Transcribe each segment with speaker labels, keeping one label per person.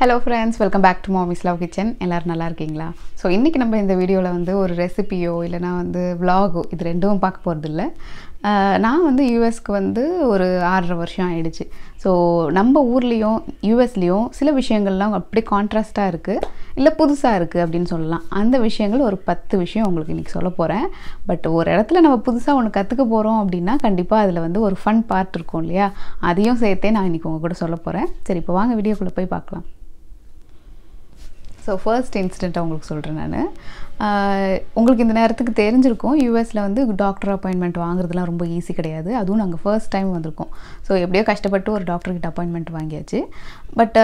Speaker 1: hello friends welcome back to mommy's love kitchen எல்லோரும் நல்லா இருக்கீங்களா ஸோ இன்றைக்கி நம்ம இந்த வீடியோவில் வந்து ஒரு ரெசிபியோ இல்லைனா வந்து விலாகோ இது ரெண்டும் பார்க்க போகிறதில்ல நான் வந்து யூஎஸ்க்கு வந்து ஒரு ஆறரை வருஷம் ஆயிடுச்சு ஸோ நம்ம ஊர்லேயும் யூஎஸ்லேயும் சில விஷயங்கள்லாம் அப்படியே கான்ட்ராஸ்ட்டாக இருக்குது இல்லை புதுசாக இருக்குது அப்படின்னு சொல்லலாம் அந்த விஷயங்கள் ஒரு பத்து விஷயம் உங்களுக்கு இன்றைக்கி சொல்ல போகிறேன் பட் ஒரு இடத்துல நம்ம புதுசாக ஒன்று கற்றுக்க போகிறோம் அப்படின்னா கண்டிப்பாக அதில் வந்து ஒரு ஃபன் பார்ட் இருக்கும் இல்லையா அதையும் சேர்த்தே நான் இன்றைக்கி உங்கள் கூட சொல்ல போகிறேன் சரி இப்போ வாங்க வீடியோக்குள்ளே போய் பார்க்கலாம் ஸோ ஃபர்ஸ்ட் இன்சிடெண்ட் உங்களுக்கு சொல்கிறேன் நான் உங்களுக்கு இந்த நேரத்துக்கு தெரிஞ்சிருக்கும் யூஎஸில் வந்து டாக்டர் அப்பாயின்மெண்ட் வாங்குறதுலாம் ரொம்ப ஈஸி கிடையாது அதுவும் நாங்கள் ஃபர்ஸ்ட் டைம் வந்திருக்கோம் ஸோ எப்படியோ கஷ்டப்பட்டு ஒரு டாக்டர்கிட்ட அப்பாயின்மெண்ட் வாங்கியாச்சு பட்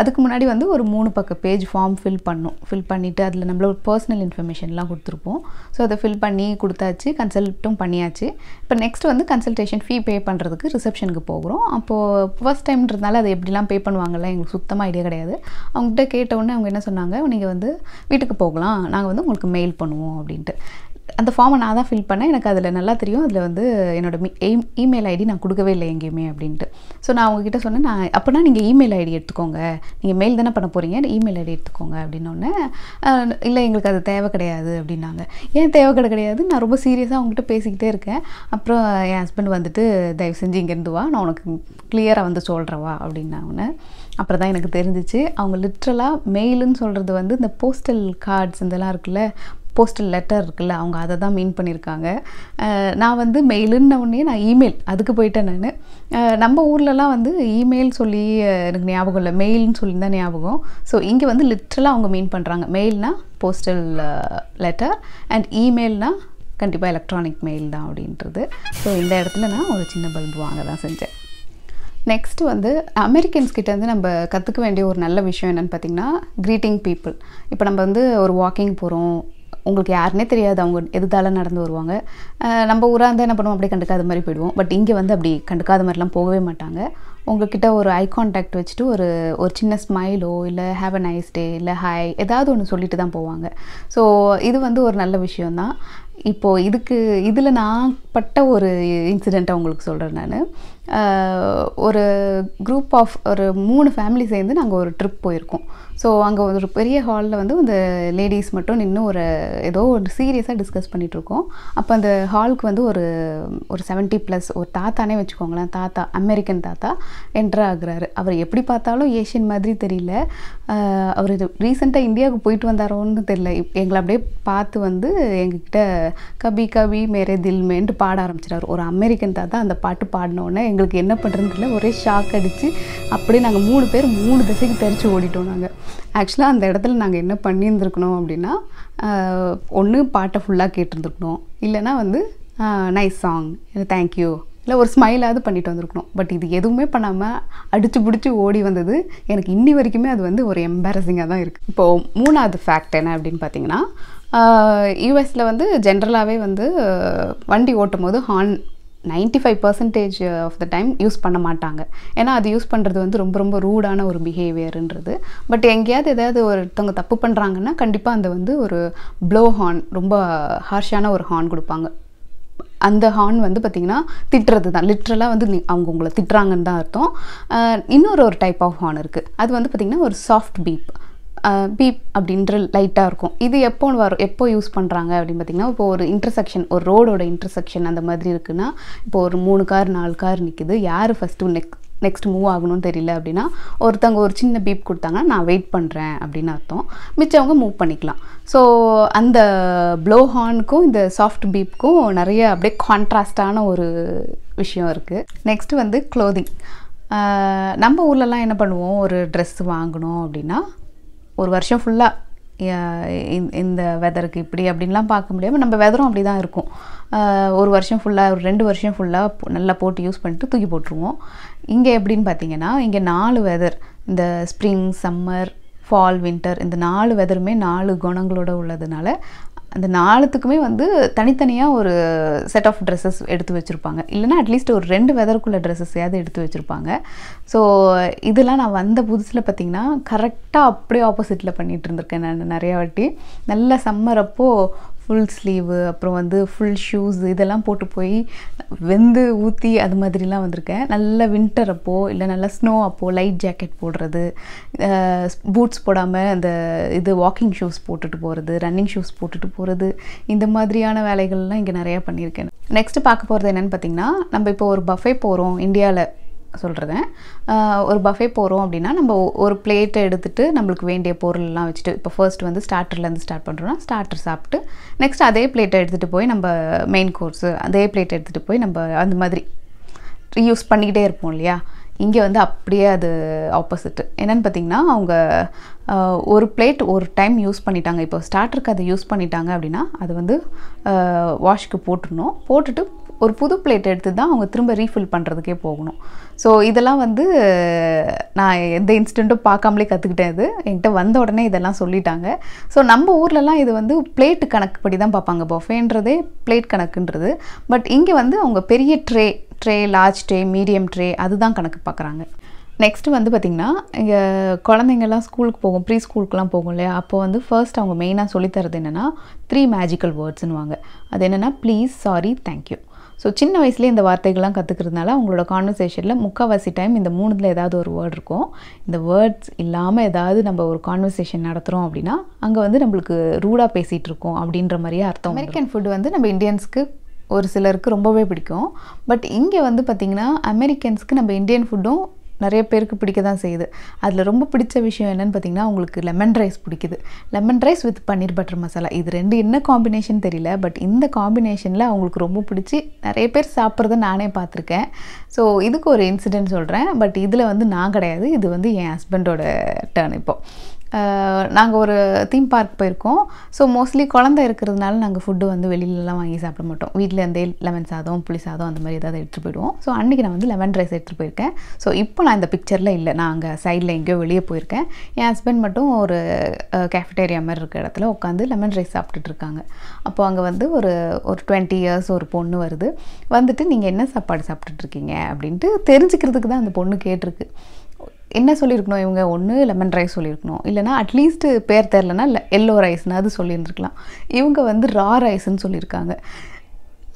Speaker 1: அதுக்கு முன்னாடி வந்து ஒரு மூணு பக்க பேஜ் ஃபார்ம் ஃபில் பண்ணோம் ஃபில் பண்ணிவிட்டு அதில் நம்மளோட பர்சனல் இன்ஃபர்மேஷன்லாம் கொடுத்துருப்போம் ஸோ அதை ஃபில் பண்ணி கொடுத்தாச்சு கன்சல்ட்டும் பண்ணியாச்சு இப்போ நெக்ஸ்ட் வந்து கன்சல்டேஷன் ஃபீ பே பண்ணுறதுக்கு ரிசப்ஷனுக்கு போகிறோம் அப்போது ஃபர்ஸ்ட் டைம்ன்றதுனால அதை எப்படிலாம் பே பண்ணுவாங்கல்ல எங்களுக்கு சுத்தமாக ஐடியா கிடையாது அவங்ககிட்ட கேட்டவுடனே அவங்க என்ன சொன்னாங்க நீங்கள் வந்து வீட்டுக்கு போகலாம் நாங்கள் வந்து உங்களுக்கு மெயில் பண்ணுவோம் அப்படின்ட்டு அந்த ஃபார்மை நான் தான் ஃபில் பண்ணேன் எனக்கு அதில் நல்லா தெரியும் அதில் வந்து என்னோடய எய்ம் இமெயில் ஐடி நான் கொடுக்கவே இல்லை எங்கேயுமே அப்படின்ட்டு ஸோ நான் அவங்ககிட்ட சொன்னேன் நான் அப்படின்னா நீங்கள் இமெயில் ஐடி எடுத்துக்கோங்க நீங்கள் மெயில் தானே பண்ண போகிறீங்க இமெயில் ஐடி எடுத்துக்கோங்க அப்படின்னோடனே இல்லை எங்களுக்கு அது தேவை கிடையாது அப்படின்னாங்க ஏன் தேவை கிடையாது நான் ரொம்ப சீரியஸாக அவங்ககிட்ட பேசிக்கிட்டே இருக்கேன் அப்புறம் என் ஹஸ்பண்ட் வந்துட்டு தயவு செஞ்சு இங்கேருந்து வா நான் உனக்கு கிளியராக வந்து சொல்கிறவா அப்படின்னாங்கன்னு அப்புறம் தான் எனக்கு தெரிஞ்சிச்சு அவங்க லிட்ரலாக மெயிலுன்னு சொல்கிறது வந்து இந்த போஸ்டல் கார்ட்ஸ் இதெல்லாம் இருக்குல்ல போஸ்டல் லெட்டர் இருக்குல்ல அவங்க அதை தான் மீன் பண்ணியிருக்காங்க நான் வந்து மெயிலுன்ன உடனே நான் இமெயில் அதுக்கு போயிட்டேன் நான் நம்ம ஊர்லலாம் வந்து இமெயில் சொல்லி எனக்கு ஞாபகம் இல்லை மெயில்னு சொல்லி தான் ஞாபகம் ஸோ இங்கே வந்து லிட்ரலாக அவங்க மீன் பண்ணுறாங்க மெயில்னால் போஸ்டல் லெட்டர் அண்ட் இமெயில்னால் கண்டிப்பாக எலக்ட்ரானிக் மெயில் தான் அப்படின்றது ஸோ இந்த இடத்துல நான் ஒரு சின்ன பல்பு வாங்க தான் செஞ்சேன் நெக்ஸ்ட் வந்து அமெரிக்கன்ஸ் வந்து நம்ம கற்றுக்க வேண்டிய ஒரு நல்ல விஷயம் என்னென்னு பார்த்திங்கன்னா க்ரீட்டிங் பீப்புள் இப்போ நம்ம வந்து ஒரு வாக்கிங் போகிறோம் உங்களுக்கு யாருனே தெரியாது அவங்க எதுதால நடந்து வருவாங்க நம்ம ஊராக இருந்தால் என்ன பண்ணுவோம் அப்படியே கண்டுக்காத மாதிரி போயிடுவோம் பட் இங்கே வந்து அப்படி கண்டுக்காத மாதிரிலாம் போகவே மாட்டாங்க உங்ககிட்ட ஒரு ஐ கான்டாக்ட் வச்சுட்டு ஒரு ஒரு சின்ன ஸ்மைலோ இல்லை ஹாவ் அ நைஸ் டே இல்லை ஹாய் ஏதாவது ஒன்று சொல்லிட்டு தான் போவாங்க ஸோ இது வந்து ஒரு நல்ல விஷயந்தான் இப்போது இதுக்கு இதில் நான் பட்ட ஒரு இன்சிடெண்ட்டை உங்களுக்கு சொல்கிறேன் நான் ஒரு குரூப் ஆஃப் ஒரு மூணு ஃபேமிலி சேர்ந்து நாங்கள் ஒரு ட்ரிப் போயிருக்கோம் ஸோ அங்கே ஒரு பெரிய ஹாலில் வந்து இந்த லேடிஸ் மட்டும் நின்று ஒரு ஏதோ ஒரு சீரியஸாக டிஸ்கஸ் பண்ணிகிட்ருக்கோம் அப்போ அந்த ஹாலுக்கு வந்து ஒரு ஒரு செவன்ட்டி ப்ளஸ் ஒரு தாத்தானே வச்சுக்கோங்களேன் தாத்தா அமெரிக்கன் தாத்தா என்ட்ரு ஆகுறாரு அவர் எப்படி பார்த்தாலும் ஏஷியன் மாதிரி தெரியல அவர் ரீசெண்டாக இந்தியாவுக்கு போயிட்டு வந்தாரோன்னு தெரியல எங்களை அப்படியே பார்த்து வந்து எங்ககிட்ட கபி கபி மேரே தில்மேன்ட்டு பாட ஆரம்பிச்சிட்டார் ஒரு அமெரிக்கன் தாத்தா அந்த பாட்டு பாடினோடனே எங்களுக்கு என்ன பண்ணுறதுன்னு ஒரே ஷாக் அடித்து அப்படியே நாங்கள் மூணு பேர் மூணு திசைக்கு தெரிச்சு ஓடிட்டோம் நாங்கள் ஆக்சுவலாக அந்த இடத்துல நாங்கள் என்ன பண்ணியிருந்துருக்கணும் அப்படின்னா ஒன்று பாட்டை ஃபுல்லாக கேட்டிருந்துருக்கணும் இல்லைனா வந்து நைஸ் சாங் தேங்க்யூ இல்லை ஒரு ஸ்மைலாவது பண்ணிட்டு வந்திருக்கணும் பட் இது எதுவுமே பண்ணாமல் அடித்து பிடிச்சி ஓடி வந்தது எனக்கு இன்னி வரைக்குமே அது வந்து ஒரு எம்பாரசிங்காக தான் இருக்குது இப்போது மூணாவது ஃபேக்ட் என்ன அப்படின்னு பார்த்தீங்கன்னா யூஎஸில் வந்து ஜென்ரலாகவே வந்து வண்டி ஓட்டும் போது horn ninety five percentage of the time use பண்ண மாட்டாங்க ஏன்னா அது யூஸ் பண்ணுறது வந்து ரொம்ப ரொம்ப ரூடான ஒரு பிஹேவியர்ன்றது பட் எங்கேயாவது ஏதாவது ஒருத்தவங்க தப்பு பண்ணுறாங்கன்னா கண்டிப்பாக அந்த வந்து ஒரு ப்ளோ ஹார்ன் ரொம்ப ஹார்ஷான ஒரு ஹார்ன் கொடுப்பாங்க அந்த ஹார்ன் வந்து பார்த்திங்கன்னா திட்டுறது தான் லிட்ரலாக வந்து அவங்க உங்களை திட்டுறாங்கன்னு தான் அர்த்தம் இன்னொரு ஒரு டைப் ஆஃப் ஹார்ன் இருக்குது அது வந்து பார்த்திங்கன்னா ஒரு சாஃப்ட் பீப் பீப் அப்படின்ற லைட்டாக இருக்கும் இது எப்போ வரும் எப்போ யூஸ் பண்ணுறாங்க அப்படின்னு பார்த்திங்கன்னா இப்போ ஒரு இன்டர்செக்ஷன் ஒரு ரோடோட இன்டர்செக்ஷன் அந்த மாதிரி இருக்குன்னா இப்போ ஒரு மூணு கார் நாலு கார் நிற்கிது யார் ஃபஸ்ட்டு நெக் நெக்ஸ்ட் மூவ் ஆகணும்னு தெரியல அப்படின்னா ஒருத்தவங்க ஒரு சின்ன பீப் கொடுத்தாங்கன்னா நான் வெயிட் பண்ணுறேன் அப்படின்னு அர்த்தம் மிச்சவங்க மூவ் பண்ணிக்கலாம் ஸோ அந்த ப்ளோ ஹார்னுக்கும் இந்த சாஃப்ட் பீப்புக்கும் நிறைய அப்படியே கான்ட்ராஸ்டான ஒரு விஷயம் இருக்குது நெக்ஸ்ட்டு வந்து க்ளோதிங் நம்ம ஊர்லலாம் என்ன பண்ணுவோம் ஒரு ட்ரெஸ் வாங்கணும் அப்படின்னா ஒரு வருஷம் ஃபுல்லாக இந்த வெதருக்கு இப்படி அப்படின்லாம் பார்க்க முடியாமல் நம்ம வெதரும் அப்படி தான் இருக்கும் ஒரு வருஷம் ஃபுல்லாக ஒரு ரெண்டு வருஷம் ஃபுல்லாக நல்லா போட்டு யூஸ் பண்ணிட்டு தூக்கி போட்டுருவோம் இங்கே எப்படின்னு பார்த்தீங்கன்னா இங்கே நாலு வெதர் இந்த ஸ்ப்ரிங் சம்மர் ஃபால் வின்டர் இந்த நாலு வெதருமே நாலு குணங்களோட உள்ளதுனால அந்த நாலுத்துக்குமே வந்து தனித்தனியாக ஒரு செட் ஆஃப் ட்ரெஸ்ஸஸ் எடுத்து வச்சுருப்பாங்க இல்லைனா அட்லீஸ்ட் ஒரு ரெண்டு வெதருக்குள்ள ட்ரெஸ்ஸஸையாவது எடுத்து வச்சுருப்பாங்க ஸோ இதெல்லாம் நான் வந்த புதுசில் பார்த்திங்கன்னா கரெக்டாக அப்படியே ஆப்போசிட்டில் பண்ணிகிட்டு இருந்திருக்கேன் நான் நிறையா வாட்டி நல்ல சம்மர் அப்போது ஃபுல் ஸ்லீவு அப்புறம் வந்து ஃபுல் ஷூஸ் இதெல்லாம் போட்டு போய் வெந்து ஊற்றி அது மாதிரிலாம் வந்திருக்கேன் நல்ல வின்டர் அப்போது இல்லை நல்லா ஸ்னோ அப்போது லைட் ஜாக்கெட் போடுறது பூட்ஸ் போடாமல் அந்த இது வாக்கிங் ஷூஸ் போட்டுட்டு போகிறது ரன்னிங் ஷூஸ் போட்டுட்டு போகிறது இந்த மாதிரியான வேலைகள்லாம் இங்கே நிறையா பண்ணியிருக்கேன் நெக்ஸ்ட்டு பார்க்க போகிறது என்னென்னு பார்த்திங்கன்னா நம்ம இப்போ ஒரு பஃபே போகிறோம் இந்தியாவில் சொல்கிறது ஒரு பஃபே போகிறோம் அப்படின்னா நம்ம ஒரு பிளேட்டை எடுத்துகிட்டு நம்மளுக்கு வேண்டிய பொருள்லாம் வச்சுட்டு இப்போ ஃபர்ஸ்ட் வந்து ஸ்டார்டர்லேருந்து ஸ்டார்ட் பண்ணுறோம் ஸ்டார்டர் சாப்பிட்டு நெக்ஸ்ட் அதே பிளேட்டை எடுத்துகிட்டு போய் நம்ம மெயின் கோர்ஸு அதே பிளேட்டை எடுத்துகிட்டு போய் நம்ம அந்த மாதிரி யூஸ் பண்ணிக்கிட்டே இருப்போம் இல்லையா இங்கே வந்து அப்படியே அது ஆப்போசிட்டு என்னென்னு பார்த்தீங்கன்னா அவங்க ஒரு பிளேட் ஒரு டைம் யூஸ் பண்ணிட்டாங்க இப்போ ஸ்டார்டருக்கு அதை யூஸ் பண்ணிட்டாங்க அப்படின்னா அது வந்து வாஷ்க்கு போட்டுடணும் போட்டுட்டு ஒரு புது பிளேட் எடுத்து தான் அவங்க திரும்ப ரீஃபில் பண்ணுறதுக்கே போகணும் ஸோ இதெல்லாம் வந்து நான் எந்த இன்சிடெண்ட்டும் பார்க்காமலே கற்றுக்கிட்டேன் இது என்கிட்ட வந்த உடனே இதெல்லாம் சொல்லிட்டாங்க ஸோ நம்ம ஊர்லலாம் இது வந்து பிளேட்டு கணக்குப்படி தான் பார்ப்பாங்க பஃபேன்றதே பிளேட் கணக்குன்றது பட் இங்கே வந்து அவங்க பெரிய tray tray large tray medium tray அதுதான் கணக்கு பார்க்குறாங்க நெக்ஸ்ட்டு வந்து பார்த்திங்கன்னா இங்கே குழந்தைங்கள்லாம் ஸ்கூலுக்கு போகும் ப்ரீ ஸ்கூலுக்குலாம் போகும் இல்லையா அப்போ வந்து ஃபர்ஸ்ட் அவங்க மெயினாக சொல்லித்தரது என்னென்னா த்ரீ மேஜிக்கல் வேர்ட்ஸ்னுவாங்க அது என்னென்னா ப்ளீஸ் சாரி தேங்க்யூ ஸோ சின்ன வயசுலேயே இந்த வார்த்தைகள்லாம் கற்றுக்கிறதுனால அவங்களோட கான்வர்சேஷனில் முக்கால்வாசி டைம் இந்த மூணுதில் ஏதாவது ஒரு வேர்ட் இருக்கும் இந்த வேர்ட்ஸ் இல்லாமல் ஏதாவது நம்ம ஒரு கான்வர்சேஷன் நடத்துகிறோம் அப்படின்னா அங்கே வந்து நம்மளுக்கு ரூடாக பேசிகிட்டு இருக்கோம் அப்படின்ற மாதிரியே அர்த்தம் அமெரிக்கன் ஃபுட் வந்து நம்ம இந்தியன்ஸ்க்கு ஒரு சிலருக்கு ரொம்பவே பிடிக்கும் பட் இங்கே வந்து பார்த்திங்கன்னா அமெரிக்கன்ஸ்க்கு நம்ம இந்தியன் ஃபுட்டும் நிறைய பேருக்கு பிடிக்க தான் செய்யுது அதில் ரொம்ப பிடிச்ச விஷயம் என்னென்னு பார்த்தீங்கன்னா உங்களுக்கு லெமன் ரைஸ் பிடிக்குது lemon rice with paneer butter masala இது ரெண்டு என்ன காம்பினேஷன் தெரியல பட் இந்த காம்பினேஷனில் அவங்களுக்கு ரொம்ப பிடிச்சி நிறைய பேர் சாப்பிட்றத நானே பார்த்துருக்கேன் ஸோ இதுக்கு ஒரு இன்சிடென்ட் சொல்கிறேன் பட் இதில் வந்து நான் கிடையாது இது வந்து என் ஹஸ்பண்டோட டேர்ன் இப்போது நாங்கள் ஒரு தீம் பார்க் போயிருக்கோம் ஸோ மோஸ்ட்லி குழந்தை இருக்கிறதுனால நாங்கள் ஃபுட்டு வந்து வெளியிலலாம் வாங்கி சாப்பிட மாட்டோம் வீட்டிலேருந்தே லெமன் சாதம் புளி சாதம் அந்த மாதிரி ஏதாவது எடுத்துகிட்டு போயிடுவோம் ஸோ அன்றைக்கி நான் வந்து லெமன் ரைஸ் எடுத்துகிட்டு போயிருக்கேன் ஸோ இப்போ நான் இந்த பிக்சரில் இல்லை நான் அங்கே சைடில் எங்கேயோ வெளியே போயிருக்கேன் என் ஹஸ்பண்ட் மட்டும் ஒரு கேஃபிட்டேரியா மாதிரி இருக்கிற இடத்துல உட்காந்து லெமன் ரைஸ் சாப்பிட்டுட்ருக்காங்க அப்போ அப்போது அங்கே வந்து ஒரு ஒரு டுவெண்ட்டி இயர்ஸ் ஒரு பொண்ணு வருது வந்துட்டு நீங்கள் என்ன சாப்பாடு சாப்பிட்டுட்டு இருக்கீங்க அப்படின்ட்டு தெரிஞ்சுக்கிறதுக்கு தான் அந்த பொண்ணு கேட்டிருக்கு என்ன சொல்லியிருக்கணும் இவங்க ஒன்று லெமன் ரைஸ் சொல்லியிருக்கணும் இல்லைனா அட்லீஸ்ட் பேர் தெரிலனா எல்லோ ரைஸ்னு அது சொல்லியிருந்துருக்கலாம் இவங்க வந்து ரா ரைஸ்ன்னு சொல்லியிருக்காங்க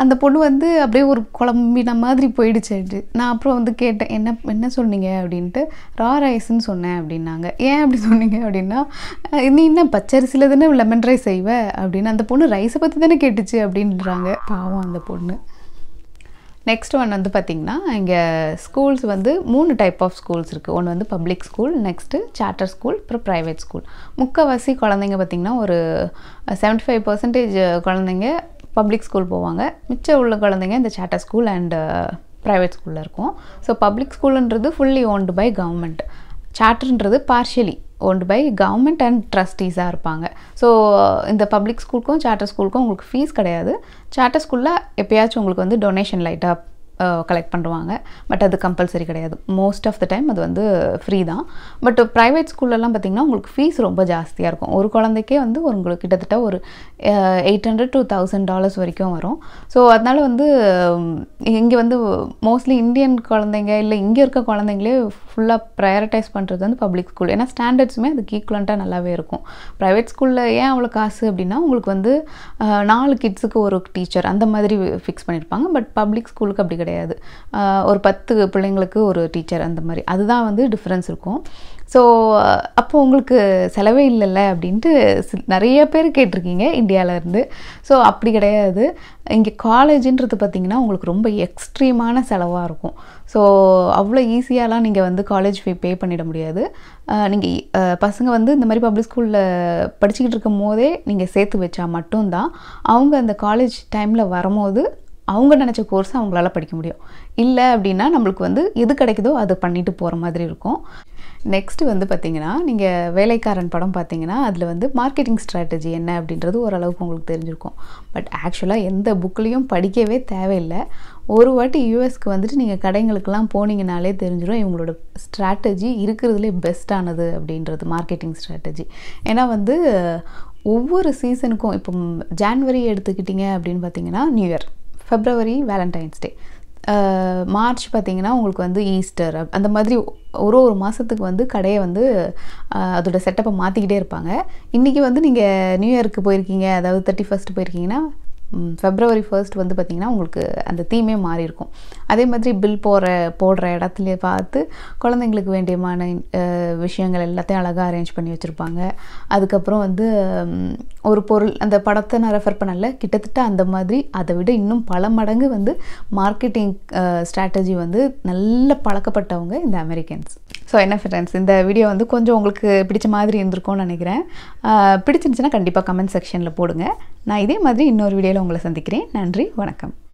Speaker 1: அந்த பொண்ணு வந்து அப்படியே ஒரு குழம்பின மாதிரி போயிடுச்சு நான் அப்புறம் வந்து கேட்டேன் என்ன என்ன சொன்னீங்க அப்படின்ட்டு ரா ரைஸ்ன்னு சொன்னேன் அப்படின்னாங்க ஏன் அப்படி சொன்னீங்க அப்படின்னா நீ என்ன பச்சரிசியில் தானே லெமன் ரைஸ் செய்வ அப்படின்னு அந்த பொண்ணு ரைஸை பற்றி தானே கேட்டுச்சு அப்படின்றாங்க பாவம் அந்த பொண்ணு நெக்ஸ்ட் ஒன் வந்து பார்த்திங்கன்னா இங்கே ஸ்கூல்ஸ் வந்து மூணு டைப் ஆஃப் ஸ்கூல்ஸ் இருக்குது ஒன்று வந்து public school next charter school அப்புறம் ப்ரைவேட் ஸ்கூல் முக்கவாசி குழந்தைங்க பார்த்திங்கன்னா ஒரு செவன்ட்டி ஃபைவ் பர்சன்டேஜ் குழந்தைங்க பப்ளிக் ஸ்கூல் போவாங்க மிச்சம் உள்ள குழந்தைங்க இந்த சார்ட்டர் ஸ்கூல் அண்டு ப்ரைவேட் ஸ்கூலில் இருக்கும் ஸோ பப்ளிக் ஸ்கூலுன்றது ஃபுல்லி ஓன்டு பை கவர்மெண்ட் சார்ட்டர்ன்றது partially owned by government and ட்ரஸ்டீஸாக இருப்பாங்க ஸோ இந்த பப்ளிக் ஸ்கூலுக்கும் சார்ட்டர் ஸ்கூலுக்கும் உங்களுக்கு ஃபீஸ் கிடையாது சார்ட்டர் ஸ்கூலில் எப்போயாச்சும் உங்களுக்கு வந்து டொனேஷன் லைட்டாக கலெக்ட் பண்ணுவாங்க பட் அது கம்பல்சரி கிடையாது மோஸ்ட் ஆஃப் த டைம் அது வந்து ஃப்ரீ தான் பட் ப்ரைவேட் ஸ்கூல்லலாம் பார்த்திங்கன்னா உங்களுக்கு ஃபீஸ் ரொம்ப ஜாஸ்தியாக இருக்கும் ஒரு குழந்தைக்கே வந்து உங்களுக்கு கிட்டத்தட்ட ஒரு eight hundred two thousand dollars வரைக்கும் வரும் ஸோ அதனால் வந்து இங்கே வந்து மோஸ்ட்லி இந்தியன் குழந்தைங்க இல்லை இங்கே இருக்க குழந்தைங்களே ஃபுல்லாக ப்ரையாரிட்டைஸ் பண்ணுறது வந்து பப்ளிக் ஸ்கூல் ஏன்னா ஸ்டாண்டர்ட்ஸுமே அதுக்கு ஈக்குவலண்ட்டாக நல்லாவே இருக்கும் ப்ரைவேட் ஸ்கூலில் ஏன் அவ்வளோ காசு அப்படின்னா உங்களுக்கு வந்து நாலு கிட்ஸுக்கு ஒரு டீச்சர் அந்த மாதிரி ஃபிக்ஸ் பண்ணியிருப்பாங்க பட் பப்ளிக் ஸ்கூலுக்கு அப்படி கிடையாது ஒரு பத்து பிள்ளைங்களுக்கு ஒரு டீச்சர் அந்த மாதிரி அதுதான் வந்து டிஃப்ரென்ஸ் இருக்கும் ஸோ அப்போது உங்களுக்கு செலவே இல்லைல்ல அப்படின்ட்டு நிறைய பேர் கேட்டிருக்கீங்க இந்தியாவிலேருந்து ஸோ அப்படி கிடையாது இங்கே காலேஜின்றது பார்த்திங்கன்னா உங்களுக்கு ரொம்ப எக்ஸ்ட்ரீமான செலவாக இருக்கும் ஸோ அவ்வளோ ஈஸியாலாம் நீங்கள் வந்து காலேஜ் ஃபீ பே பண்ணிட முடியாது நீங்கள் பசங்க வந்து இந்த மாதிரி பப்ளிக் ஸ்கூலில் படிச்சுக்கிட்டு இருக்கும் போதே நீங்கள் சேர்த்து வச்சா மட்டும்தான் அவங்க அந்த காலேஜ் டைமில் வரும்போது அவங்க நினச்ச கோர்ஸ் அவங்களால படிக்க முடியும் இல்லை அப்படின்னா நம்மளுக்கு வந்து எது கிடைக்குதோ அதை பண்ணிட்டு போகிற மாதிரி இருக்கும் நெக்ஸ்ட்டு வந்து பார்த்திங்கன்னா நீங்கள் வேலைக்காரன் படம் பார்த்தீங்கன்னா அதில் வந்து மார்க்கெட்டிங் ஸ்ட்ராட்டஜி என்ன அப்படின்றது ஓரளவுக்கு உங்களுக்கு தெரிஞ்சிருக்கும் பட் ஆக்சுவலாக எந்த புக்லேயும் படிக்கவே தேவையில்லை ஒரு வாட்டி யூஎஸ்க்கு வந்துட்டு நீங்கள் கடைங்களுக்கெல்லாம் போனீங்கனாலே தெரிஞ்சிடும் இவங்களோட ஸ்ட்ராட்டஜி இருக்கிறதுலே பெஸ்ட்டானது அப்படின்றது மார்க்கெட்டிங் ஸ்ட்ராட்டஜி ஏன்னா வந்து ஒவ்வொரு சீசனுக்கும் இப்போ ஜான்வரி எடுத்துக்கிட்டிங்க அப்படின்னு பார்த்தீங்கன்னா new year February Valentine's day March பார்த்திங்கன்னா உங்களுக்கு வந்து ஈஸ்டர் அந்த மாதிரி ஒரு ஒரு மாதத்துக்கு வந்து கடையை வந்து அதோட செட்டப்பை மாற்றிக்கிட்டே இருப்பாங்க இன்றைக்கி வந்து நீங்கள் நியூ இயருக்கு போயிருக்கீங்க அதாவது தேர்ட்டி ஃபஸ்ட்டு போயிருக்கீங்கன்னா ஃபெப்ரவரி ஃபர்ஸ்ட் வந்து பார்த்திங்கன்னா உங்களுக்கு அந்த தீமே மாறி இருக்கும் அதே மாதிரி பில் போகிற போடுற இடத்துலையே பார்த்து குழந்தைங்களுக்கு வேண்டியமான விஷயங்கள் எல்லாத்தையும் அழகாக அரேஞ்ச் பண்ணி வச்சுருப்பாங்க அதுக்கப்புறம் வந்து ஒரு பொருள் அந்த படத்தை நான் ரெஃபர் பண்ணல கிட்டத்தட்ட அந்த மாதிரி அதை விட இன்னும் பல மடங்கு வந்து மார்க்கெட்டிங் ஸ்ட்ராட்டஜி வந்து நல்ல பழக்கப்பட்டவங்க இந்த அமெரிக்கன்ஸ் ஸோ என்ன ஃப்ரெண்ட்ஸ் இந்த வீடியோ வந்து கொஞ்சம் உங்களுக்கு பிடிச்ச மாதிரி இருந்திருக்கும்னு நினைக்கிறேன் பிடிச்சிருந்துச்சுன்னா கண்டிப்பாக கமெண்ட் செக்ஷனில் போடுங்க நான் இதே மாதிரி இன்னொரு வீடியோவில் உங்களை சந்திக்கிறேன் நன்றி வணக்கம்